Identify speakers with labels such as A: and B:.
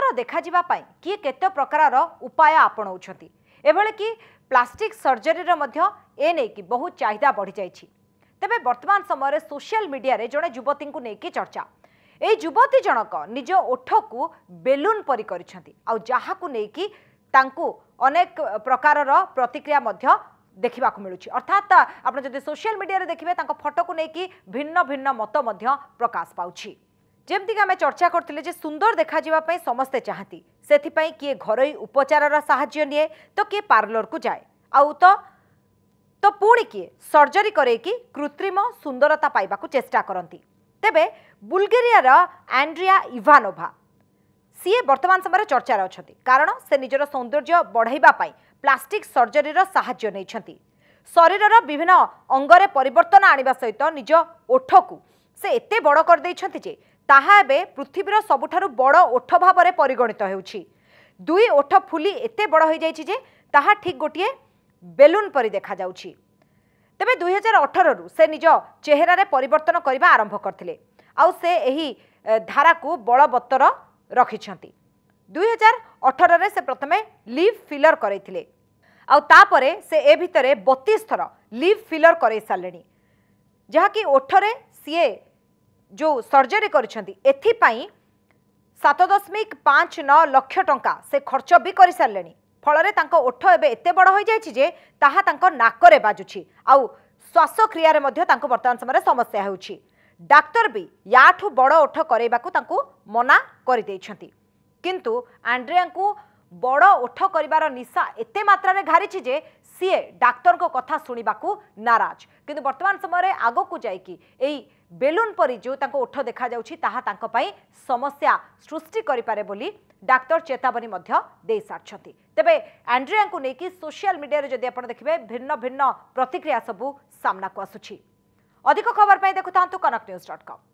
A: ଜର ଦେଖାଯିବା ପାଇଁ କିଏ କେତେ ପ୍ରକାରର ଉପାୟ ଆପଣାଉଛନ୍ତି ଏଭଳିକି ପ୍ଲାଷ୍ଟିକ୍ ସର୍ଜରୀର ମଧ୍ୟ ଏ ନେଇକି ବହୁତ ଚାହିଦା ବଢ଼ିଯାଇଛି ତେବେ ବର୍ତ୍ତମାନ ସମୟରେ ସୋସିଆଲ ମିଡିଆରେ ଜଣେ ଯୁବତୀଙ୍କୁ ନେଇକି ଚର୍ଚ୍ଚା ଏହି ଯୁବତୀ ଜଣକ ନିଜ ଓଠକୁ ବେଲୁନ୍ ପରି କରିଛନ୍ତି ଆଉ ଯାହାକୁ ନେଇକି ତାଙ୍କୁ ଅନେକ ପ୍ରକାରର ପ୍ରତିକ୍ରିୟା ମଧ୍ୟ ଦେଖିବାକୁ ମିଳୁଛି ଅର୍ଥାତ୍ ଆପଣ ଯଦି ସୋସିଆଲ ମିଡିଆରେ ଦେଖିବେ ତାଙ୍କ ଫଟୋକୁ ନେଇକି ଭିନ୍ନ ଭିନ୍ନ ମତ ମଧ୍ୟ ପ୍ରକାଶ ପାଉଛି যেমি আমি চর্চা করলে যে সুন্দর দেখাযা সমস্তে চাহতি সেপাই কি ঘরোই উপচারর সাহায্য নিয়ে তো কি পার্লরকু যায় আউ তো তো পুঁ কি সর্জরি করাইকি কৃত্রিম সুন্দরতা পাইবা চেষ্টা করতে তেবে বুলগেরিয়ার আন্ড্রিয়া ইভানোভা সি বর্তমান সময় চর্চার অনেক কারণ সে নিজের সৌন্দর্য বড়াইবা প্লাস্টিক সর্জরির সাহায্য নিয়েছেন শরীরর বিভিন্ন অঙ্গরে পরিবর্তন আনবা সহ নিজ ওঠকু সে এত বড় করে যে ତାହା ଏବେ ପୃଥିବୀର ସବୁଠାରୁ ବଡ଼ ଓଠ ଭାବରେ ପରିଗଣିତ ହେଉଛି ଦୁଇ ଓଠ ଫୁଲି ଏତେ ବଡ଼ ହୋଇଯାଇଛି ଯେ ତାହା ଠିକ୍ ଗୋଟିଏ ବେଲୁନ୍ ପରି ଦେଖାଯାଉଛି ତେବେ ଦୁଇହଜାର ଅଠରରୁ ସେ ନିଜ ଚେହେରାରେ ପରିବର୍ତ୍ତନ କରିବା ଆରମ୍ଭ କରିଥିଲେ ଆଉ ସେ ଏହି ଧାରାକୁ ବଳବତ୍ତର ରଖିଛନ୍ତି ଦୁଇହଜାର ଅଠରରେ ସେ ପ୍ରଥମେ ଲିଭ୍ ଫିଲର୍ କରାଇଥିଲେ ଆଉ ତାପରେ ସେ ଏ ଭିତରେ ବତିଶ ଥର ଲିଭ୍ ଫିଲର୍ କରାଇ ସାରିଲେଣି ଯାହାକି ଓଠରେ ସିଏ ଯେଉଁ ସର୍ଜରୀ କରିଛନ୍ତି ଏଥିପାଇଁ ସାତ ଦଶମିକ ପାଞ୍ଚ ନଅ ଲକ୍ଷ ଟଙ୍କା ସେ ଖର୍ଚ୍ଚ ବି କରିସାରିଲେଣି ଫଳରେ ତାଙ୍କ ଓଠ ଏବେ ଏତେ ବଡ଼ ହୋଇଯାଇଛି ଯେ ତାହା ତାଙ୍କ ନାକରେ ବାଜୁଛି ଆଉ ଶ୍ୱାସକ୍ରିୟାରେ ମଧ୍ୟ ତାଙ୍କୁ ବର୍ତ୍ତମାନ ସମୟରେ ସମସ୍ୟା ହେଉଛି ଡାକ୍ତର ବି ୟାଠୁ ବଡ଼ ଓଠ କରାଇବାକୁ ତାଙ୍କୁ ମନା କରିଦେଇଛନ୍ତି କିନ୍ତୁ ଆଣ୍ଡ୍ରିଆଙ୍କୁ বড় ওঠ করিবার নিশা এত মাত্রার ঘারিছি যে সি ডাক্তর কথা শুণবা নারাজ কিন্তু বর্তমান সময় আগক যাই এই বেলুন পরি যে তাঁর ওঠ দেখা যাচ্ছে তাহা তাঁর সমস্যা সৃষ্টি করে পে বলে ডাক্তর চেতাবনী দিয়ে সারি তবে আন্ড্রিয়া নেই সোশিয়াল মিডিয়ায় যদি আপনার দেখবে ভিন্ন ভিন্ন প্রতিক্রিয়া সবু সামনাকু আসুচি অধিক খবর পাই দেখুথান্তু কনক নিউজ ডট কম